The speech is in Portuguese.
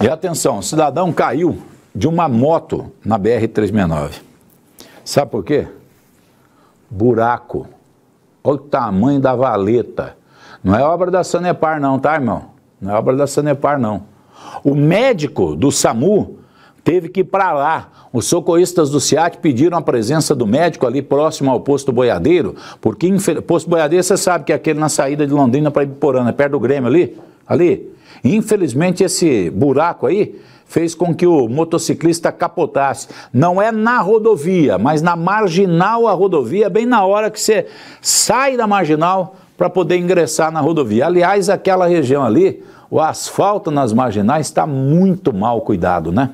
E atenção, o cidadão caiu de uma moto na BR-369. Sabe por quê? Buraco. Olha o tamanho da valeta. Não é obra da Sanepar não, tá, irmão? Não é obra da Sanepar não. O médico do SAMU teve que ir para lá. Os socorristas do SIAT pediram a presença do médico ali próximo ao posto boiadeiro, porque posto boiadeiro você sabe que é aquele na saída de Londrina para Ibiporana, né? perto do Grêmio ali, ali. Infelizmente, esse buraco aí fez com que o motociclista capotasse. Não é na rodovia, mas na marginal à rodovia, bem na hora que você sai da marginal para poder ingressar na rodovia. Aliás, aquela região ali, o asfalto nas marginais está muito mal cuidado, né?